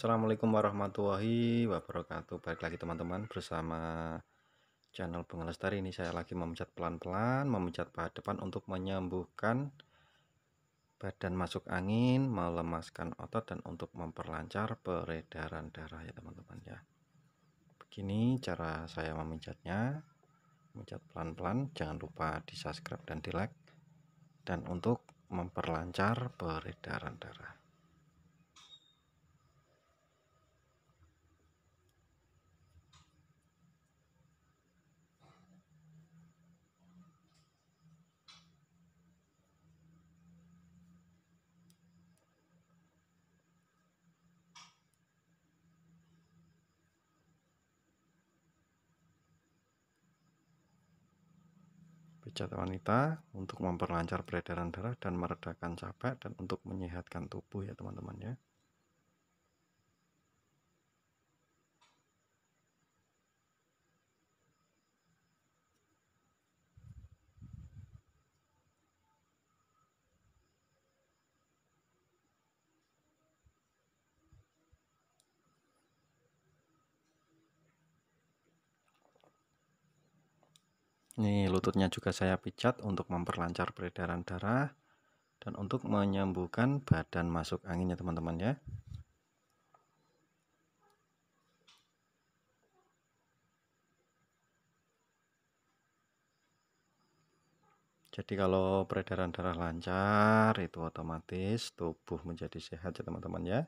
Assalamualaikum warahmatullahi wabarakatuh Balik lagi teman-teman bersama channel bunga lestari Ini saya lagi memecat pelan-pelan Memecat paha depan untuk menyembuhkan Badan masuk angin Melemaskan otot dan untuk memperlancar peredaran darah ya teman-teman ya Begini cara saya memecatnya Memecat pelan-pelan Jangan lupa di subscribe dan di like Dan untuk memperlancar peredaran darah pijat wanita untuk memperlancar peredaran darah dan meredakan capek dan untuk menyehatkan tubuh ya teman-teman ya. Ini lututnya juga saya pijat untuk memperlancar peredaran darah dan untuk menyembuhkan badan masuk anginnya teman-teman ya. Jadi kalau peredaran darah lancar itu otomatis tubuh menjadi sehat ya teman-teman ya.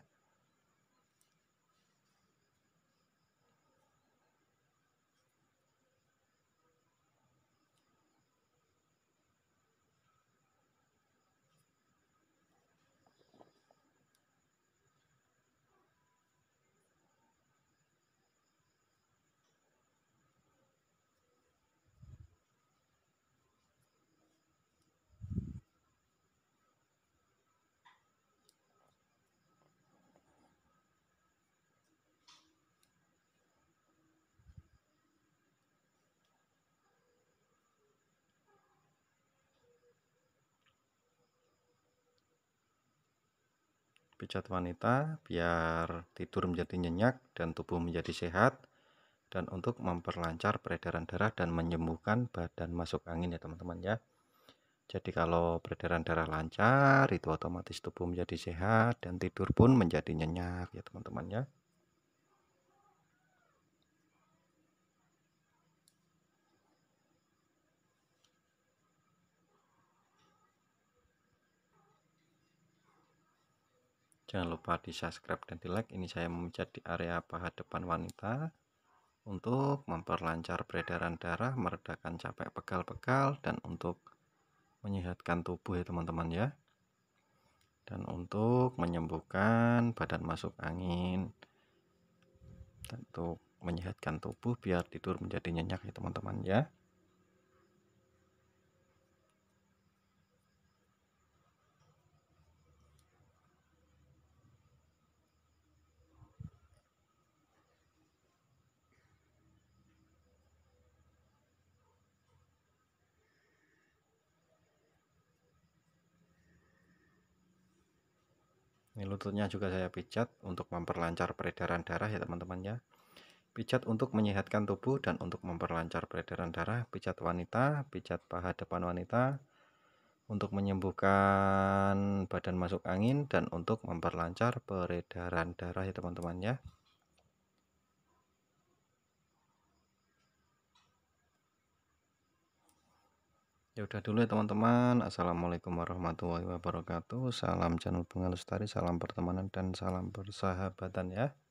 pijat wanita biar tidur menjadi nyenyak dan tubuh menjadi sehat dan untuk memperlancar peredaran darah dan menyembuhkan badan masuk angin ya teman-teman ya. Jadi kalau peredaran darah lancar itu otomatis tubuh menjadi sehat dan tidur pun menjadi nyenyak ya teman-teman ya. Jangan lupa di subscribe dan di like. Ini saya memijat di area paha depan wanita untuk memperlancar peredaran darah, meredakan capek pegal-pegal, dan untuk menyehatkan tubuh ya teman-teman ya. Dan untuk menyembuhkan badan masuk angin, untuk menyehatkan tubuh biar tidur menjadi nyenyak ya teman-teman ya. ini lututnya juga saya pijat untuk memperlancar peredaran darah ya teman-teman ya pijat untuk menyehatkan tubuh dan untuk memperlancar peredaran darah pijat wanita pijat paha depan wanita untuk menyembuhkan badan masuk angin dan untuk memperlancar peredaran darah ya teman-teman ya Ya udah dulu ya teman-teman. Assalamualaikum warahmatullahi wabarakatuh. Salam channel Bunga Lestari, salam pertemanan dan salam persahabatan ya.